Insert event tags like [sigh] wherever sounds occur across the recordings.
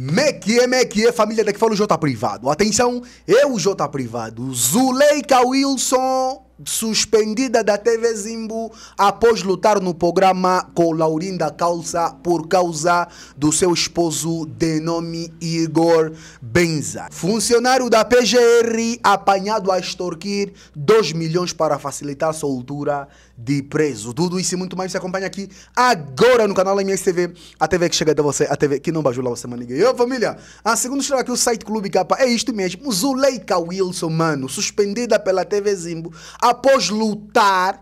Mequie, Mequie, família daqui fala o J Privado. Atenção, eu, J Privado, Zuleika Wilson suspendida da TV Zimbo após lutar no programa com Laurinda Calça por causa do seu esposo de nome Igor Benza. Funcionário da PGR apanhado a extorquir 2 milhões para facilitar a soltura de preso. Tudo isso e muito mais se acompanha aqui agora no canal MSTV, a TV que chega até você, a TV que não bajula você, mano. E eu, família, a segunda história aqui, o site Clube K, é isto mesmo, Zuleika Wilson, mano, suspendida pela TV Zimbo após lutar,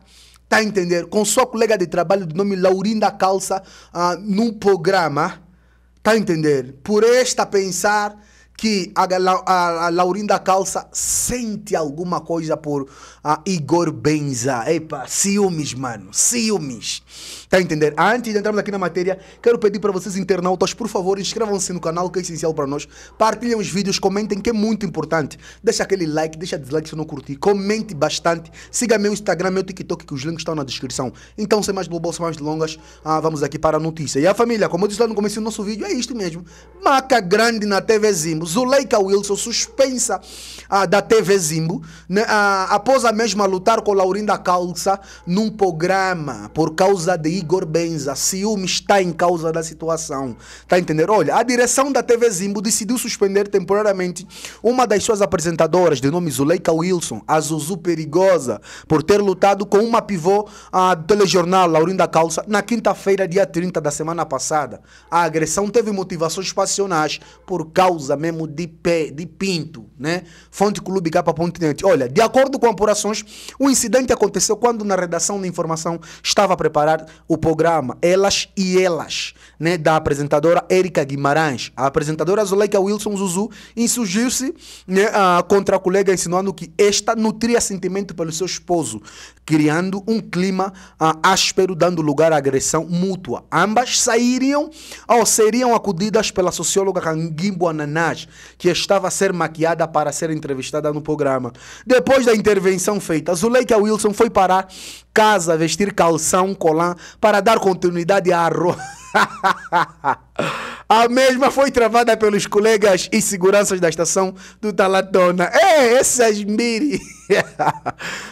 tá a entender, com sua colega de trabalho de nome Laurinda Calça, ah, num programa, tá a entender, por esta pensar que a, a, a Laurinda Calça sente alguma coisa por a Igor Benza. Epa, ciúmes, mano, ciúmes. Tá entendendo? entender? Antes de entrarmos aqui na matéria, quero pedir para vocês internautas, por favor, inscrevam-se no canal que é essencial para nós. Partilhem os vídeos, comentem que é muito importante. Deixa aquele like, deixa dislike se não curtir. Comente bastante. Siga meu Instagram, meu TikTok, que os links estão na descrição. Então, sem mais bobo, sem mais longas, ah, vamos aqui para a notícia. E a família, como eu disse lá no começo do nosso vídeo, é isto mesmo. Maca grande na TV Zimbo Zuleika Wilson, suspensa ah, da TV Zimbo, né, ah, após a mesma lutar com Laurinda Calça num programa por causa de Igor Benza. Ciúme está em causa da situação. tá entendendo? entender? Olha, a direção da TV Zimbo decidiu suspender temporariamente uma das suas apresentadoras, de nome Zuleika Wilson, a Zuzu Perigosa, por ter lutado com uma pivô ah, do telejornal Laurinda Calça na quinta-feira, dia 30 da semana passada. A agressão teve motivações passionais por causa mesmo de Pé, de Pinto, né? Fonte Clube Capa Pontinente. Olha, de acordo com apurações, o incidente aconteceu quando na redação da informação estava a preparar o programa Elas e Elas, né? Da apresentadora Érica Guimarães. A apresentadora Zuleika Wilson Zuzu insurgiu-se né, ah, contra a colega insinuando que esta nutria sentimento pelo seu esposo, criando um clima ah, áspero, dando lugar à agressão mútua. Ambas sairiam ou seriam acudidas pela socióloga Kangimbo Ananás, que estava a ser maquiada para ser entrevistada no programa. Depois da intervenção feita, Zuleika Wilson foi parar casa vestir calção, colar, para dar continuidade à arroz. [laughs] A mesma foi travada pelos colegas e seguranças da estação do Talatona. É, essas miri! [laughs]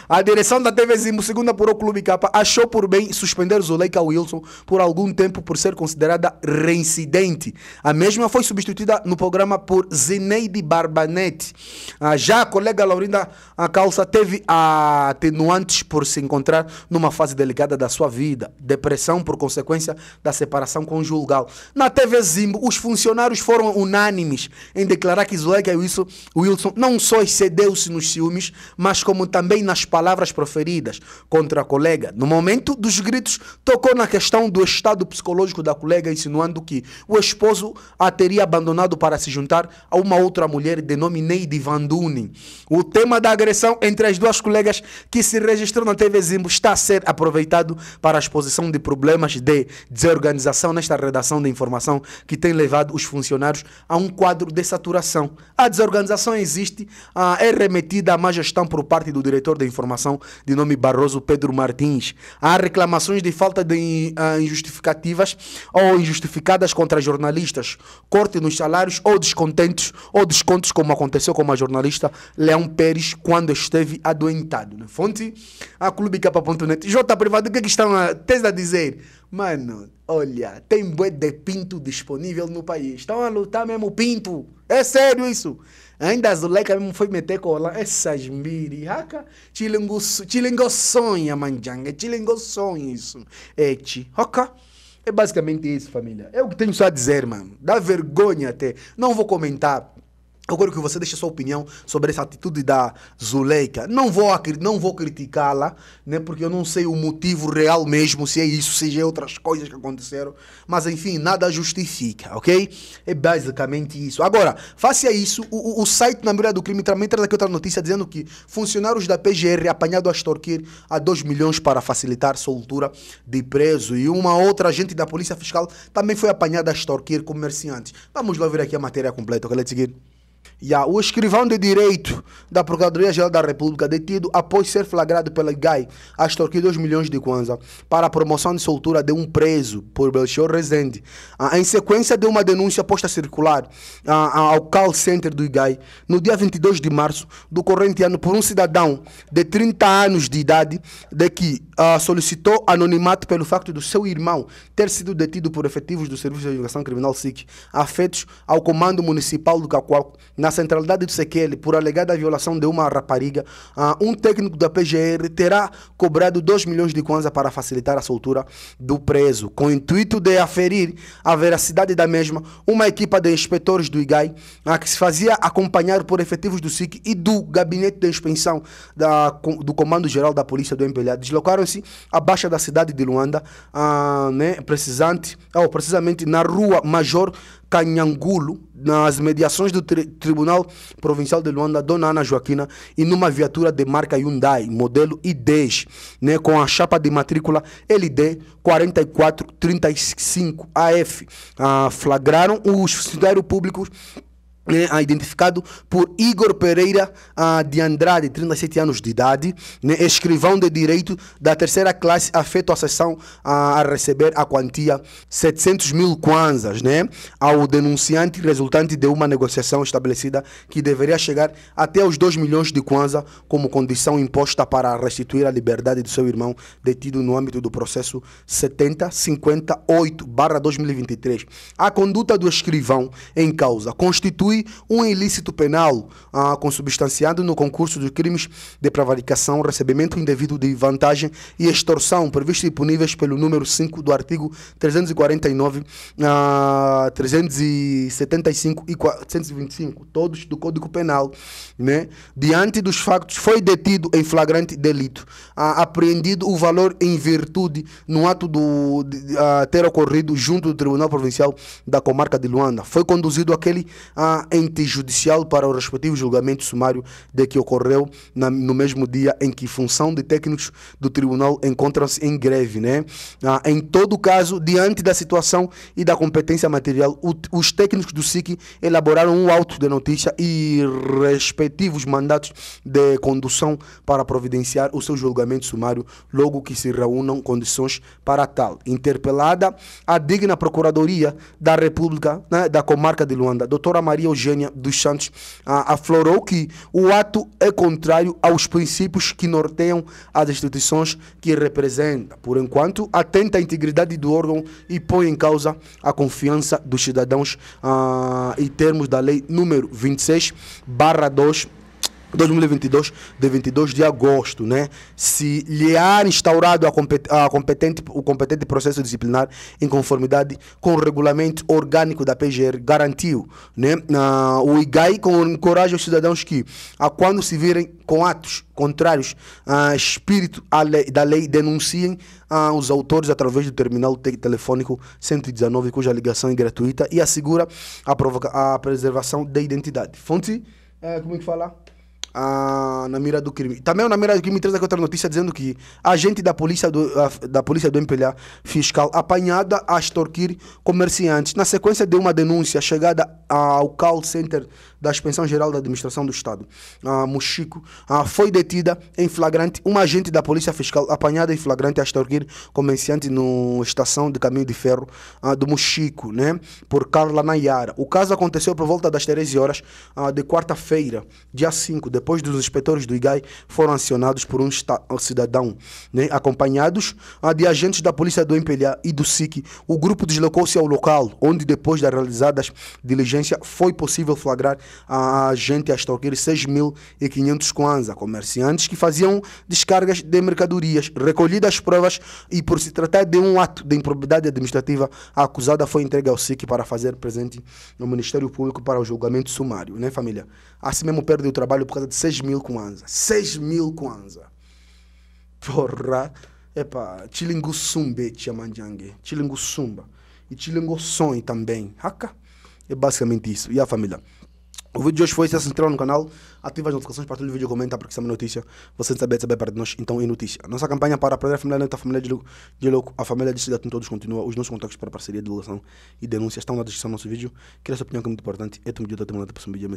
a direção da TV Zimbo, segunda por o Clube Capa, achou por bem suspender Zuleika Wilson por algum tempo por ser considerada reincidente. A mesma foi substituída no programa por Zineide Barbanete. Ah, já a colega Laurinda a Calça teve atenuantes por se encontrar numa fase delicada da sua vida, depressão por consequência da separação conjugal. Na TV Zimbo, os funcionários foram unânimes em declarar que Zuleika Wilson não só excedeu-se nos ciúmes, mas como também nas palavras proferidas contra a colega. No momento dos gritos, tocou na questão do estado psicológico da colega, insinuando que o esposo a teria abandonado para se juntar a uma outra mulher de nome Neide Dunen. O tema da agressão entre as duas colegas que se registrou na TV Zimbo está a ser aproveitado para a exposição de problemas de desorganização nesta redação de informação que tem levado os funcionários a um quadro de saturação. A desorganização existe, é remetida à má gestão por parte do diretor da informação, de nome Barroso Pedro Martins. Há reclamações de falta de ah, injustificativas ou injustificadas contra jornalistas, corte nos salários ou descontentes ou descontos, como aconteceu com a jornalista Leão Pérez quando esteve adoentado. Fonte, a Capa.net. J Privado, o que, é que estão a, tens a dizer? Mano, olha, tem bué de pinto disponível no país. Estão a lutar mesmo pinto. É sério isso. Ainda a Zuleika mesmo foi meter cola. Essas miriaca. Chilingo sonha, manjanga. Chilingo sonha isso. Eti. É, ok? É basicamente isso, família. É o que tenho só a dizer, mano. Dá vergonha até. Não vou comentar eu quero que você deixe sua opinião sobre essa atitude da Zuleika. Não vou, não vou criticá-la, né, porque eu não sei o motivo real mesmo, se é isso, se é outras coisas que aconteceram. Mas, enfim, nada justifica, ok? É basicamente isso. Agora, face a isso, o, o site na Mulher do Crime também traz aqui outra notícia dizendo que funcionários da PGR apanhado a extorquir a 2 milhões para facilitar soltura de preso. E uma outra agente da Polícia Fiscal também foi apanhada a extorquir comerciantes. Vamos lá ver aqui a matéria completa, ok? Let's seguir. Yeah, o escrivão de direito da Procuradoria-Geral da República, detido após ser flagrado pela GAI a extorquir 2 milhões de kwanza para a promoção de soltura de um preso por Belchior Rezende, ah, em sequência de uma denúncia posta a circular ah, ao call center do IGAI no dia 22 de março do corrente ano por um cidadão de 30 anos de idade de que ah, solicitou anonimato pelo facto do seu irmão ter sido detido por efetivos do Serviço de Investigação Criminal SIC afetos ao Comando Municipal do Cacoal na centralidade do Sequel por alegada violação de uma rapariga, uh, um técnico da PGR terá cobrado 2 milhões de kwanza para facilitar a soltura do preso, com o intuito de aferir a veracidade da mesma. Uma equipa de inspetores do IGAI, uh, ah, que se fazia acompanhar por efetivos do SIC e do Gabinete de Inspeção da, do Comando Geral da Polícia do MPLA, deslocaram-se à baixa da cidade de Luanda, uh, né, precisante, oh, precisamente na rua Major Canhangulo, nas mediações do Tribunal Provincial de Luanda, Dona Ana Joaquina, e numa viatura de marca Hyundai, modelo I10, né, com a chapa de matrícula LD 4435 AF. Ah, flagraram os funcionários públicos né, identificado por Igor Pereira ah, de Andrade, 37 anos de idade, né, escrivão de direito da terceira classe, afeto à sessão ah, a receber a quantia 700 mil kwanzas né, ao denunciante resultante de uma negociação estabelecida que deveria chegar até os 2 milhões de kwanzas como condição imposta para restituir a liberdade do seu irmão detido no âmbito do processo 7058-2023. A conduta do escrivão em causa constitui um ilícito penal ah, consubstanciado no concurso de crimes de prevaricação, recebimento indevido de vantagem e extorsão, previstos e puníveis pelo número 5 do artigo 349, ah, 375 e 425, todos do Código Penal, né? diante dos factos, foi detido em flagrante delito, ah, apreendido o valor em virtude no ato do, de, ah, ter ocorrido junto do Tribunal Provincial da Comarca de Luanda. Foi conduzido aquele ah, forma para o respectivo julgamento sumário de que ocorreu na, no mesmo dia em que função de técnicos do tribunal encontram-se em greve. Né? Ah, em todo caso, diante da situação e da competência material, o, os técnicos do SIC elaboraram um auto de notícia e respectivos mandatos de condução para providenciar o seu julgamento sumário logo que se reúnam condições para tal. Interpelada a digna Procuradoria da República, né, da comarca de Luanda, doutora Maria Eugênia dos Santos ah, aflorou que o ato é contrário aos princípios que norteiam as instituições que representa. Por enquanto, atenta à integridade do órgão e põe em causa a confiança dos cidadãos ah, e termos da lei número 26, barra 2, 2022, de 22 de agosto, né? Se lhe há instaurado a competente, a competente, o competente processo disciplinar em conformidade com o regulamento orgânico da PGR, garantiu, né? Ah, o IGAI encoraja os cidadãos que, a quando se virem com atos contrários ao ah, espírito lei, da lei, denunciem ah, os autores através do terminal te telefônico 119, cuja ligação é gratuita e assegura a, a preservação da identidade. Fonte, é, como é que fala? ah, na mira do crime. Também na mira do crime traz aqui outra notícia dizendo que agente da polícia do, da polícia do MPLA fiscal apanhada a extorquir comerciantes na sequência de uma denúncia chegada ao call center da Inspeção Geral da Administração do Estado, a ah, Mochico, a, ah, foi detida em flagrante uma agente da Polícia Fiscal apanhada em flagrante a extorquir comerciante no estação de caminho de ferro a, ah, do Mochico, né, por Carla Nayara. O caso aconteceu por volta das 13 horas a, de quarta-feira, dia 5, depois dos inspetores do IGAI foram acionados por um cidadão, né, acompanhados de agentes da Polícia do MPLA e do SIC. O grupo deslocou-se ao local, onde depois das realizadas diligência foi possível flagrar a gente a extorquir 6.500 kwanza, comerciantes que faziam descargas de mercadorias, recolhidas provas e por se tratar de um ato de improbidade administrativa, a acusada foi entregue ao SIC para fazer presente no Ministério Público para o julgamento sumário, né família? Assim mesmo perde o trabalho por causa de 6.000 mil kwanza. 6 mil kwanza. Porra. Epa, Tilingusumbe, Tiamanjangue. Tilingusumba. E Tilingosson também. Haka. É basicamente isso. E a família? O vídeo de hoje foi, se inscreveu no canal, ativa as notificações, partilhe o vídeo, comenta, porque isso é uma notícia. Você sabe, saber para de nós, então é notícia. Nossa campanha para aprender a família a família de, de louco, a família de cidadão todos continua. Os nossos contatos para parceria, divulgação e denúncia estão na descrição do nosso vídeo. Queria sua opinião, que é muito importante. É tu me dito, eu tenho uma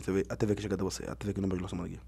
TV, a TV que chega até você, a TV que não vai nossa mania.